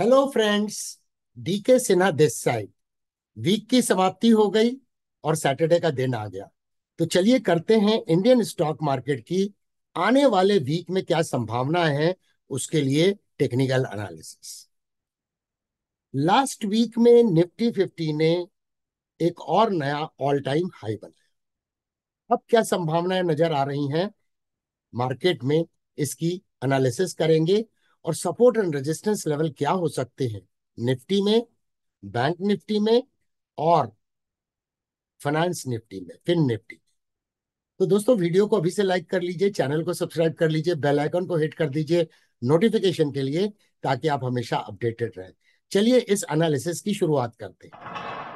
Hello friends D के Sinha this side week की समाप्ति हो गई और सैटरडे का दिन आ गया तो चलिए करते हैं इंडियन स्टॉक मार्केट की आने वाले वीक में क्या संभावना है उसके लिए टेक्निकल एनालिसिस लास्ट वीक में निफ्टी फिफ्टी ने एक और नया ऑल टाइम हाई बनाया अब क्या संभावनाएं नजर आ रही हैं मार्केट में इसकी एनालिसिस करेंगे और सपोर्ट एंड रेजिस्टेंस लेवल क्या हो सकते हैं निफ्टी में बैंक निफ्टी में और फाइनेंस निफ्टी में फिन निफ्टी में तो दोस्तों वीडियो को अभी से लाइक कर लीजिए चैनल को सब्सक्राइब कर लीजिए बेल आइकन को हिट कर दीजिए नोटिफिकेशन के लिए ताकि आप हमेशा अपडेटेड रहें चलिए इस एनालिसिस की शुरुआत करते हैं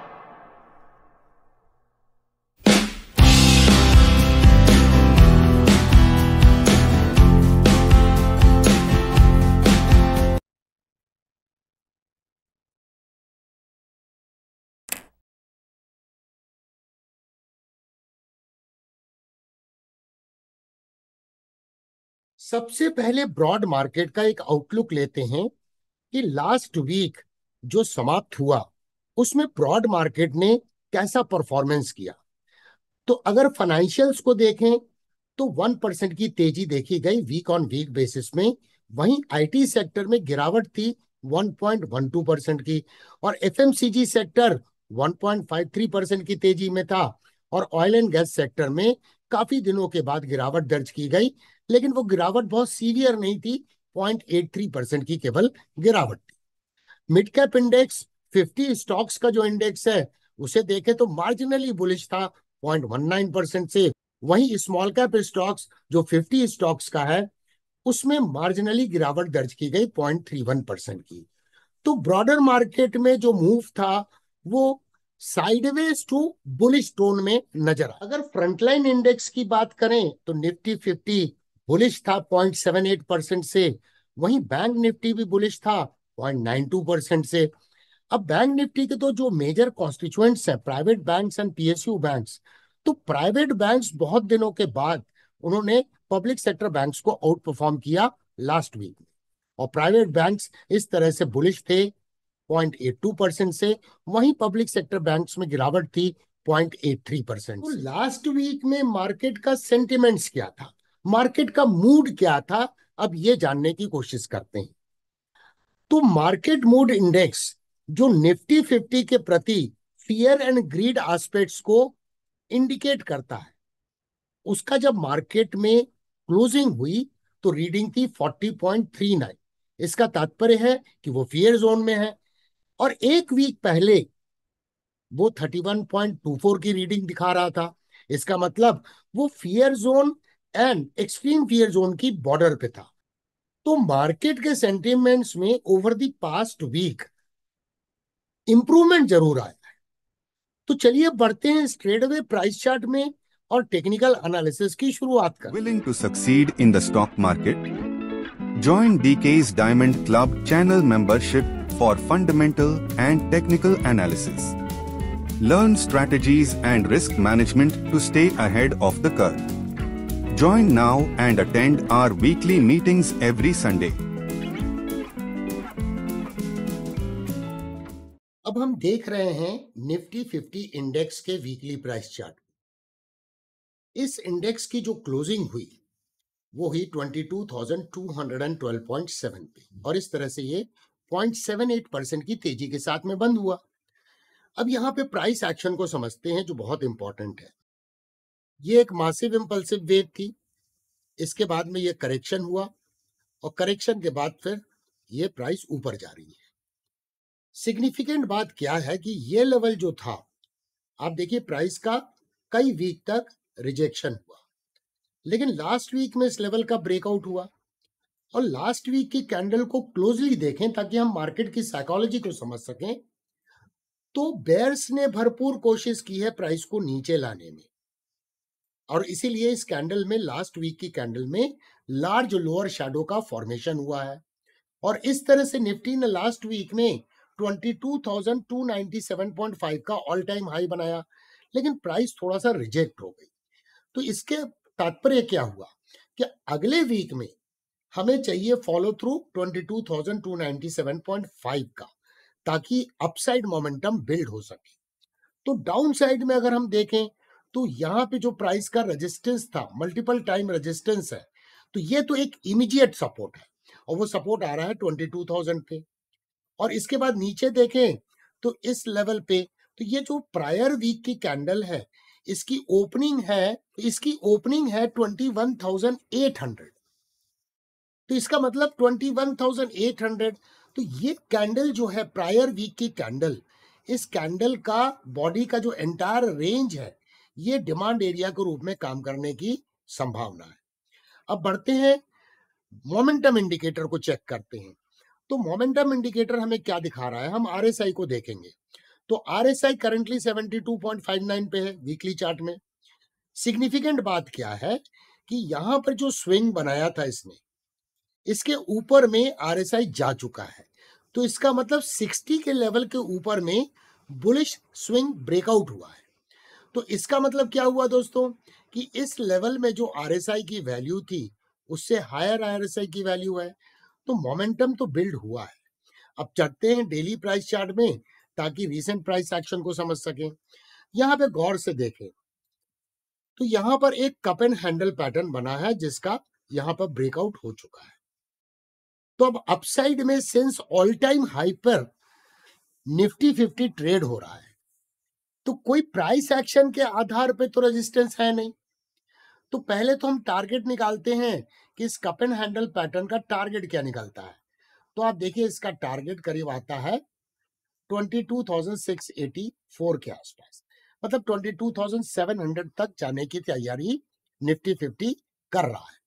सबसे पहले ब्रॉड मार्केट का एक आउटलुक लेते हैं कि लास्ट वीक जो समाप्त हुआ उसमें ब्रॉड मार्केट ने कैसा परफॉर्मेंस किया तो अगर फाइनेंशियल्स को देखें तो वन परसेंट की तेजी देखी गई वीक ऑन वीक बेसिस में वहीं आईटी सेक्टर में गिरावट थी 1.12 परसेंट की और एफएमसीजी सेक्टर 1.53 परसेंट की तेजी में था और ऑयल एंड गैस सेक्टर में काफी दिनों के बाद गिरावट दर्ज की गई लेकिन वो गिरावट बहुत सीवियर नहीं थी 0.83 परसेंट की केवल गिरावट थी मिड कैप इंडेक्स 50 स्टॉक्स का जो इंडेक्स है उसे देखे तो मार्जिनली बुलिश था 0.19 परसेंट से वहीं स्मॉल कैप स्टॉक्स जो 50 स्टॉक्स का है उसमें मार्जिनली गिरावट दर्ज की गई वन परसेंट की तो ब्रॉडर मार्केट में जो मूव था वो साइडवेज टू बुलिश टोन में नजर अगर फ्रंटलाइन इंडेक्स की बात करें तो निफ्टी फिफ्टी बुलिश था पॉइंट सेवन एट परसेंट से वहीं बैंक निफ्टी भी बुलिश था पॉइंट नाइन टू परसेंट से अब बैंक निफ्टी के तो जो मेजर कॉन्स्टिट्यूएंट्स हैं private banks and PSU banks तो प्राइवेट बैंक्स बहुत दिनों के बाद उन्होंने पब्लिक सेक्टर बैंक्स को आउट परफॉर्म किया लास्ट वीक और प्राइवेट बैंक्स इस तरह से बुलिश थे 0.82 परसेंट से वहीं पब्लिक सेक्टर बैंक्स में गिरावट थी 0.83 परसेंट तो लास्ट वीक में मार्केट का सेंटिमेंट्स क्या था मार्केट का मूड क्या था अब ये जानने की कोशिश करते हैं तो मार्केट मूड इंडेक्स जो निफ्टी फिफ्टी के प्रति फियर एंड ग्रीड एस्पेक्ट्स को इंडिकेट करता है उसका जब मार्केट में क्लोजिंग हुई तो रीडिंग थी 40.39 इसका तात्पर्य है कि वो फियर जोन में है और एक वीक पहले वो 31.24 की रीडिंग दिखा रहा था इसका मतलब वो fear zone and extreme fear zone की बॉर्डर पे था तो मार्केट के सेंटीमेंट्स में over the past week improvement जरूर आया है तो चलिए बढ़ते हैं स्ट्रेट प्राइस चार्ट में और टेक्निकल एनालिसिस की शुरुआत कर willing to succeed in the stock market join DK's diamond club channel membership for fundamental and technical analysis learn strategies and risk management to stay ahead of the curve. Join now and attend our weekly meetings every Sunday. अब हम देख रहे हैं Nifty 50 index के weekly price chart इस index की जो closing हुई वो ही 22,212.7 पे और इस तरह से ये 0.78 परसेंट की तेजी के साथ में बंद हुआ अब यहाँ पे प्राइस एक्शन को समझते हैं जो बहुत इंपॉर्टेंट है ये एक मासिव इम्पल्सिव वेव थी इसके बाद में ये करेक्शन हुआ और करेक्शन के बाद फिर ये प्राइस ऊपर जा रही है सिग्निफिकेंट बात क्या है कि ये लेवल जो था आप देखिए प्राइस का कई वीक तक रिजेक्शन हुआ लेकिन लास्ट वीक में इस लेवल का ब्रेकआउट हुआ और लास्ट वीक की कैंडल को क्लोजली देखें ताकि हम मार्केट की साइकोलॉजी को समझ सकें तो बेयर्स ने भरपूर कोशिश की है प्राइस को नीचे लाने में और इसीलिए इस कैंडल में लास्ट वीक की कैंडल में लार्ज लोअर शेडो का फॉर्मेशन हुआ है और इस तरह से निफ्टी ने लास्ट वीक में 22,297.5 का ऑल टाइम हाई बनाया लेकिन प्राइस थोड़ा सा रिजेक्ट हो गई तो इसके तात्पर्य क्या हुआ कि अगले वीक में हमें चाहिए फॉलो थ्रू 22,297.5 का ताकि अपसाइड मोमेंटम बिल्ड हो सके तो डाउन साइड में अगर हम देखें तो यहाँ पे जो प्राइस का रेजिस्टेंस था मल्टीपल टाइम रेजिस्टेंस है तो ये तो एक इमीडिएट सपोर्ट है और वो सपोर्ट आ रहा है ट्वेंटी टू थाउजेंड पे और इसके बाद नीचे देखें तो इस लेवल पे तो ये जो प्रायर वीक की कैंडल है इसकी ओपनिंग है इसकी ओपनिंग है twenty one thousand eight hundred तो इसका मतलब twenty one thousand eight hundred तो ये कैंडल जो है प्रायर वीक की कैंडल इस कैंडल का बॉडी का जो एंटायर रेंज है ये डिमांड एरिया के रूप में काम करने की संभावना है अब बढ़ते हैं मोमेंटम इंडिकेटर को चेक करते हैं तो मोमेंटम इंडिकेटर हमें क्या दिखा रहा है हम आर को देखेंगे तो R S I currently seventy two point five nine पे है वीकली चार्ट में सिग्निफिकेंट बात क्या है कि यहां पर जो स्विंग बनाया था इसने इसके ऊपर में आर एस आई जा चुका है तो इसका मतलब सिक्सटी के लेवल के ऊपर में बुलिश स्विंग ब्रेकआउट हुआ है तो इसका मतलब क्या हुआ दोस्तों कि इस लेवल में जो आर की वैल्यू थी उससे हायर आर की वैल्यू है तो मोमेंटम तो बिल्ड हुआ है अब चढ़ते हैं डेली प्राइस चार्ट में ताकि रिसेंट प्राइस एक्शन को समझ सके यहाँ पे गौर से देखें तो यहाँ पर एक कप एंड हैंडल पैटर्न बना है जिसका यहाँ पर ब्रेकआउट हो चुका है तो अब अपसाइड में सिंस ऑल टाइम हाई पर निफ्टी फिफ्टी ट्रेड हो रहा है तो कोई प्राइस एक्शन के आधार पे तो रेजिस्टेंस है नहीं तो पहले तो हम टारगेट निकालते हैं कि इस कप एंड हैंडल पैटर्न का टारगेट क्या निकलता है तो आप देखिए इसका टारगेट करीब आता है 22,684 के आसपास मतलब 22,700 तक जाने की तैयारी निफ्टी फिफ्टी कर रहा है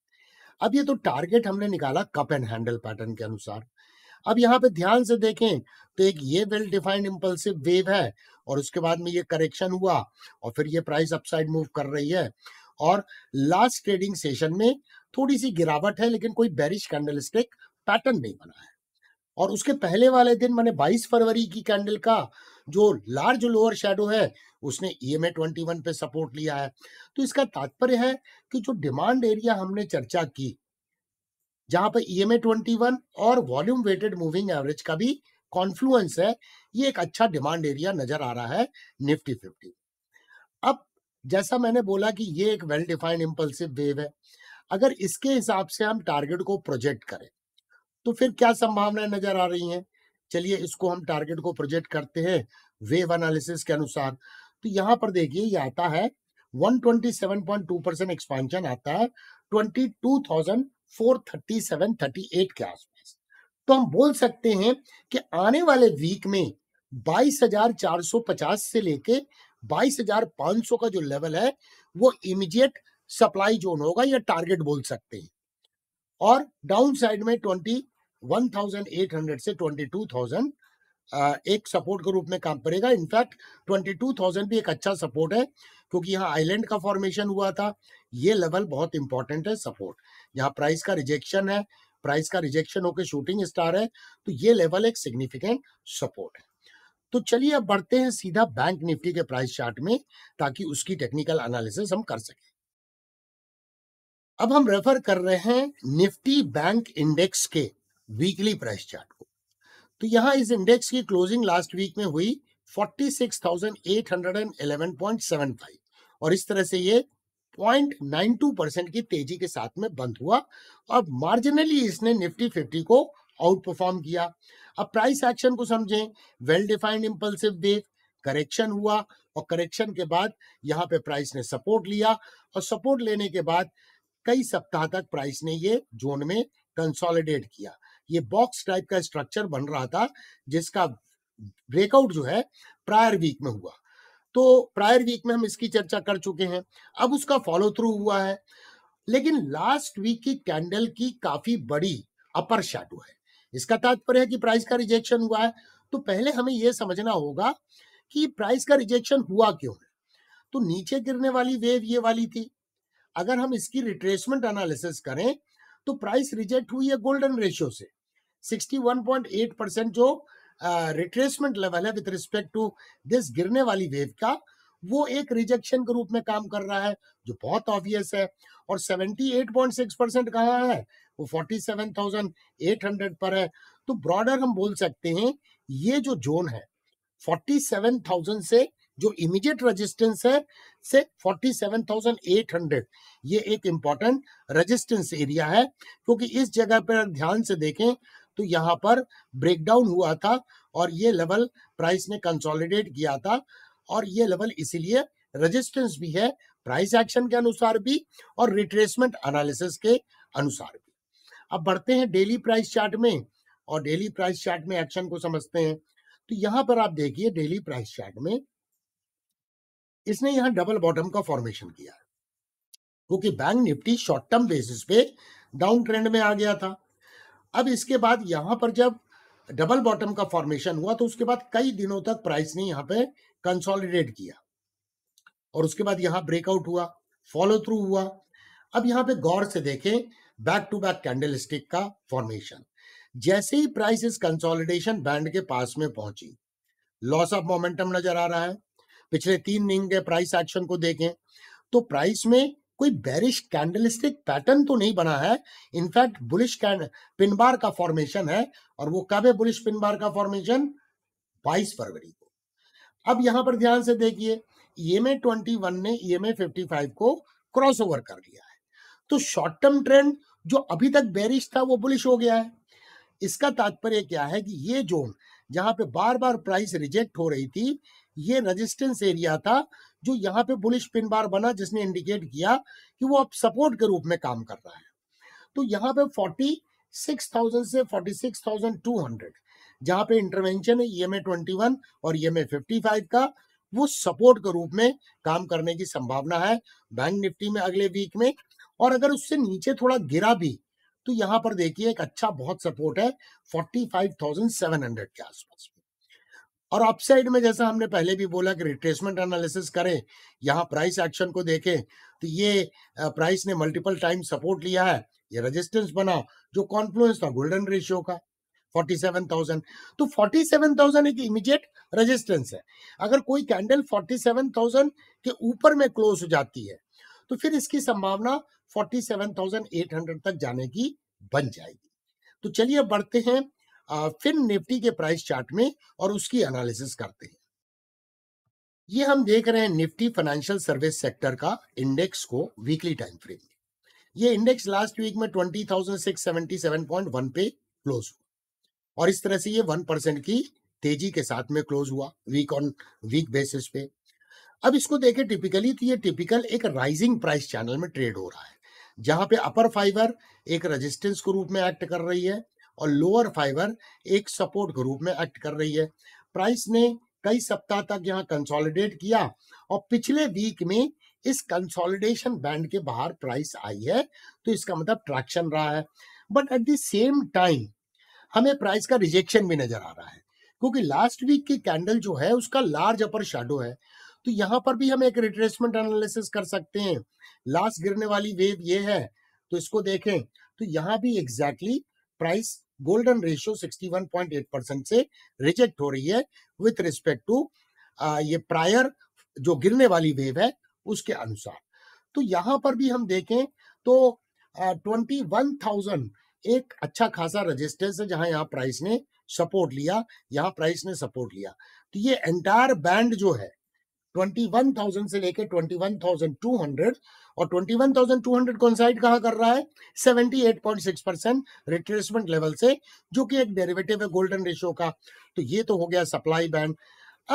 अब ये तो टारगेट हमने निकाला कप एंड हैंडल पैटर्न के अनुसार अब यहाँ पे ध्यान से देखें तो एक ये वेल डिफाइंड इम्पल्सिव वेव है और उसके बाद में ये करेक्शन हुआ और फिर ये प्राइस अपसाइड मूव कर रही है और लास्ट ट्रेडिंग सेशन में थोड़ी सी गिरावट है लेकिन कोई बैरिश कैंडल पैटर्न नहीं बना है और उसके पहले वाले दिन मैंने 22 फरवरी की कैंडल का जो लार्ज लोअर शेडो है उसने ईएमए e 21 पे सपोर्ट लिया है तो इसका तात्पर्य है कि जो डिमांड एरिया हमने चर्चा की जहां पर E M A twenty one और वॉल्यूम वेटेड मूविंग एवरेज का भी कॉन्फ्लुएंस है ये एक अच्छा डिमांड एरिया नजर आ रहा है निफ्टी फिफ्टी अब जैसा मैंने बोला कि ये एक वेल डिफाइंड इम्पल्सिव वेव है अगर इसके हिसाब से हम टारगेट को प्रोजेक्ट करें तो फिर क्या संभावनाएं नजर आ रही हैं चलिए इसको हम टारगेट को प्रोजेक्ट करते हैं वेव एनालिसिस के अनुसार तो यहाँ पर देखिए ये आता है 127.2 परसेंट एक्सपांशन आता है 22,000 four thirty seven thirty eight के आसपास तो हम बोल सकते हैं कि आने वाले वीक में बाईस हजार चार सौ पचास से लेके बाईस हजार पांच सौ का जो लेवल है वो इमीडिएट सप्लाई जोन होगा या टारगेट बोल सकते हैं और डाउन साइड में twenty one thousand eight hundred से ट्वेंटी टू थाउजेंड एक सपोर्ट के रूप में काम करेगा इनफैक्ट ट्वेंटी टू थाउजेंड भी एक अच्छा सपोर्ट है क्योंकि यहाँ आइलैंड का फॉर्मेशन हुआ था ये लेवल बहुत इंपॉर्टेंट है सपोर्ट यहाँ प्राइस का रिजेक्शन है प्राइस का रिजेक्शन होकर शूटिंग स्टार है तो ये लेवल एक सिग्निफिकेंट सपोर्ट है तो चलिए अब बढ़ते हैं सीधा बैंक निफ्टी के प्राइस चार्ट में ताकि उसकी टेक्निकल एनालिसिस हम कर सकें अब हम रेफर कर रहे हैं निफ्टी बैंक इंडेक्स के वीकली प्राइस चार्ट को तो यहाँ इस इंडेक्स की क्लोजिंग लास्ट वीक में हुई 46,811.75 और इस तरह से ये 0.92 परसेंट की तेजी के साथ में बंद हुआ अब मार्जिनली इसने निफ्टी 50 को आउट परफॉर्म किया अब प्राइस एक्शन को समझें well defined impulsive wave correction हुआ और करेक्शन के बाद यहाँ पे प्राइस ने सपोर्ट लिया और सपोर्ट लेने के बाद कई सप्ताह तक प्राइस ने ये जोन में कंसोलिडेट किया ये बॉक्स टाइप का स्ट्रक्चर बन रहा था जिसका ब्रेकआउट जो है प्रायर वीक में हुआ तो प्रायर वीक में हम इसकी चर्चा कर चुके हैं अब उसका फॉलो थ्रू हुआ है लेकिन लास्ट वीक की कैंडल की काफी बड़ी अपर शैडो है इसका तात्पर्य है कि प्राइस का रिजेक्शन हुआ है तो पहले हमें यह समझना होगा कि प्राइस का रिजेक्शन हुआ क्यों है तो नीचे गिरने वाली वेव ये वाली थी अगर हम इसकी रिट्रेसमेंट एनालिसिस करें तो प्राइस रिजेक्ट हुई है गोल्डन रेशियो से 61.8 परसेंट जो रिट्रेसमेंट लेवल है विद रिस्पेक्ट टू दिस गिरने वाली वेव का वो एक रिजेक्शन के रूप में काम कर रहा है जो बहुत ऑब्वियस है और 78.6 परसेंट कहाँ है वो 47,800 पर है तो ब्रॉडर हम बोल सकते हैं ये जो जोन है 47,000 से जो इमीडिएट रेजिस्टेंस है से 47,800 ये एक इम्पॉर्टेंट रेजिस्टेंस एरिया है क्योंकि इस जगह पर ध्यान से देखें तो यहाँ पर ब्रेकडाउन हुआ था और ये लेवल प्राइस ने कंसोलिडेट किया था और ये लेवल इसीलिए रेजिस्टेंस भी है प्राइस एक्शन के अनुसार भी और रिट्रेसमेंट एनालिसिस के अनुसार भी अब बढ़ते हैं डेली प्राइस चार्ट में और डेली प्राइस चार्ट में एक्शन को समझते हैं तो यहाँ पर आप देखिए डेली प्राइस चार्ट में इसने यहाँ डबल बॉटम का फॉर्मेशन किया क्योंकि bank Nifty short term basis पे डाउन ट्रेंड में आ गया था अब इसके बाद यहाँ पर जब डबल बॉटम का फॉर्मेशन हुआ तो उसके बाद कई दिनों तक प्राइस ने यहाँ पे कंसोलिडेट किया और उसके बाद यहाँ ब्रेकआउट हुआ फॉलो थ्रू हुआ अब यहाँ पे गौर से देखें back to back candlestick का फॉर्मेशन जैसे ही प्राइस इस कंसोलिडेशन बैंड के पास में पहुंची लॉस ऑफ मोमेंटम नजर आ रहा है पिछले तीन निंग के प्राइस एक्शन को देखें तो प्राइस में कोई बैरिश कैंडलस्टिक पैटर्न तो नहीं बना है इनफैक्ट बुलिश पिन बार का फॉर्मेशन है और वो कब है बुलिश पिन बार का फॉर्मेशन 22 फरवरी को अब यहां पर ध्यान से देखिए ईएमए e 21 ने ईएमए e 55 को क्रॉस ओवर कर लिया है तो शॉर्ट टर्म ट्रेंड जो अभी तक बैरिश था वो बुलिश हो गया है इसका तात्पर्य क्या है कि ये जोन जहां पे बार बार प्राइस रिजेक्ट हो रही थी ये रेजिस्टेंस एरिया था जो यहाँ पे बुलिश पिन बार बना जिसने इंडिकेट किया कि वो अब सपोर्ट के रूप में काम कर रहा है तो यहाँ पे 46,000 से 46,200 जहाँ पे इंटरवेंशन है ई e 21 और ई e 55 का वो सपोर्ट के रूप में काम करने की संभावना है बैंक निफ्टी में अगले वीक में और अगर उससे नीचे थोड़ा गिरा भी तो यहाँ पर देखिए एक अच्छा बहुत सपोर्ट है 45,700 के आसपास और अपसाइड में जैसा हमने पहले भी बोला कि रिट्रेसमेंट एनालिसिस करें यहाँ प्राइस एक्शन को देखें तो ये प्राइस ने मल्टीपल टाइम सपोर्ट लिया है ये रेजिस्टेंस बना जो कॉन्फ्लुएंस था गोल्डन रेशियो का 47,000 तो 47,000 एक इमीडिएट रेजिस्टेंस है अगर कोई कैंडल 47,000 के ऊपर में क्लोज हो जाती है तो फिर इसकी संभावना 47,800 तक जाने की बन जाएगी तो चलिए बढ़ते हैं फिन निफ्टी के प्राइस चार्ट में और उसकी एनालिसिस करते हैं ये हम देख रहे हैं निफ्टी फाइनेंशियल सर्विस सेक्टर का इंडेक्स को वीकली टाइम फ्रेम में ये इंडेक्स लास्ट वीक में ट्वेंटी पे क्लोज हुआ और इस तरह से ये वन परसेंट की तेजी के साथ में क्लोज हुआ वीक ऑन वीक बेसिस पे अब इसको देखे टिपिकली तो ये टिपिकल एक राइजिंग प्राइस चैनल में ट्रेड हो रहा है जहां पे अपर फाइबर एक रेजिस्टेंस के रूप में एक्ट कर रही है और लोअर फाइबर एक सपोर्ट के रूप में एक्ट कर रही है प्राइस ने कई सप्ताह तक यहाँ कंसोलिडेट किया और पिछले वीक में इस कंसोलिडेशन बैंड के बाहर प्राइस आई है तो इसका मतलब ट्रैक्शन रहा है but at the same time हमें प्राइस का रिजेक्शन भी नजर आ रहा है क्योंकि लास्ट वीक की कैंडल जो है उसका लार्ज अपर शेडो है तो यहाँ पर भी हम एक रिट्रेसमेंट एनालिसिस कर सकते हैं लास्ट गिरने वाली वेव ये है तो इसको देखें तो यहाँ भी exactly exactly price golden ratio 61.8 percent से रिजेक्ट हो रही है विथ रिस्पेक्ट टू ये प्रायर जो गिरने वाली वेव है उसके अनुसार तो यहाँ पर भी हम देखें तो ट्वेंटी वन थाउजेंड एक अच्छा खासा रजिस्टेंस है जहां यहाँ प्राइस ने सपोर्ट लिया यहाँ प्राइस ने सपोर्ट लिया तो ये एंटायर बैंड जो है 21,000 से लेके 21,200 और 21,200 कौन साइड कहा कर रहा है 78.6 परसेंट रिट्रेसमेंट लेवल से जो कि एक डेरिवेटिव है गोल्डन रेशियो का तो ये तो हो गया सप्लाई बैंड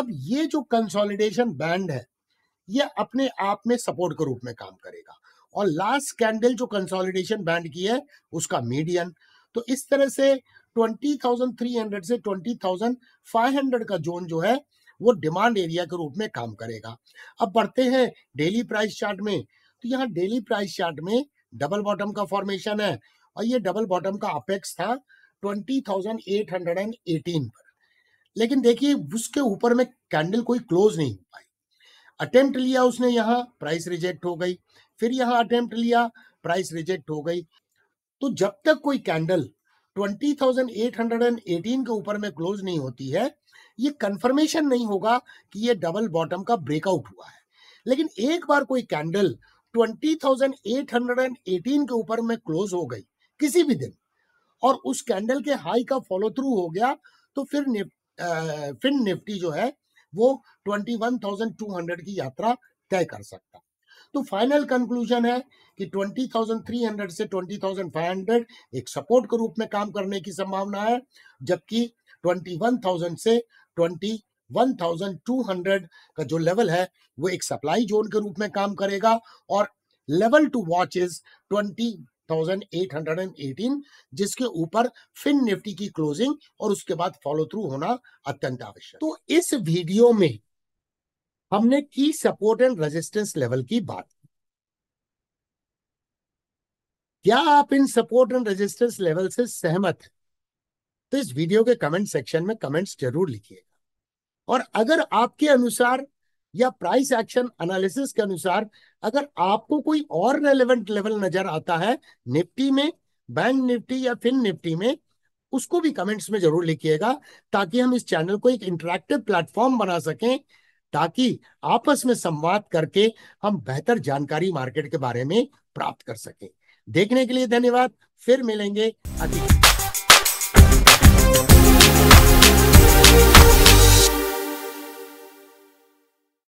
अब ये जो कंसोलिडेशन बैंड है ये अपने आप में सपोर्ट के रूप में काम करेगा और लास्ट कैंडल जो कंसोलिडेशन बैंड की है उसका मीडियन तो इस तरह से 20,300 से 20,500 का जोन जो है वो डिमांड एरिया के रूप में काम करेगा अब बढ़ते हैं डेली प्राइस चार्ट में तो यहाँ डेली प्राइस चार्ट में डबल बॉटम का फॉर्मेशन है और ये डबल बॉटम का अपेक्स था ट्वेंटी पर लेकिन देखिए उसके ऊपर में कैंडल कोई क्लोज नहीं हो पाई अटेम्प्ट लिया उसने यहाँ प्राइस रिजेक्ट हो गई फिर यहाँ अटेम्प्ट लिया प्राइस रिजेक्ट हो गई तो जब तक कोई कैंडल 20,818 के ऊपर में क्लोज नहीं होती है ये कंफर्मेशन नहीं होगा कि ये डबल बॉटम का ब्रेकआउट हुआ है लेकिन एक बार कोई कैंडल 20,818 के ऊपर में क्लोज हो गई किसी भी दिन और उस कैंडल के हाई का फॉलो थ्रू हो गया तो फिर निफ, आ, फिर निफ्टी जो है वो 21,200 की यात्रा तय कर सकता तो फाइनल कंक्लूजन है कि 20,300 से 20,500 एक सपोर्ट के रूप में काम करने की संभावना है जबकि 21,000 से twenty one thousand two hundred का जो लेवल है वो एक सप्लाई जोन के रूप में काम करेगा और level to watch is twenty eighteen जिसके ऊपर फिन निफ्टी की क्लोजिंग और उसके बाद फॉलो थ्रू होना अत्यंत आवश्यक तो इस वीडियो में हमने की सपोर्ट एंड रेजिस्टेंस लेवल की बात क्या आप इन सपोर्ट एंड रेजिस्टेंस लेवल से सहमत हैं तो इस वीडियो के कमेंट सेक्शन में कमेंट्स जरूर लिखिएगा और अगर आपके अनुसार या प्राइस एक्शन एनालिसिस के अनुसार अगर आपको कोई और रेलेवेंट लेवल नजर आता है निफ्टी में बैंक निफ्टी या फिन निफ्टी में उसको भी कमेंट्स में जरूर लिखिएगा ताकि हम इस चैनल को एक इंटरेक्टिव प्लेटफॉर्म बना सकें ताकि आपस में संवाद करके हम बेहतर जानकारी मार्केट के बारे में प्राप्त कर सकें देखने के लिए धन्यवाद फिर मिलेंगे अगली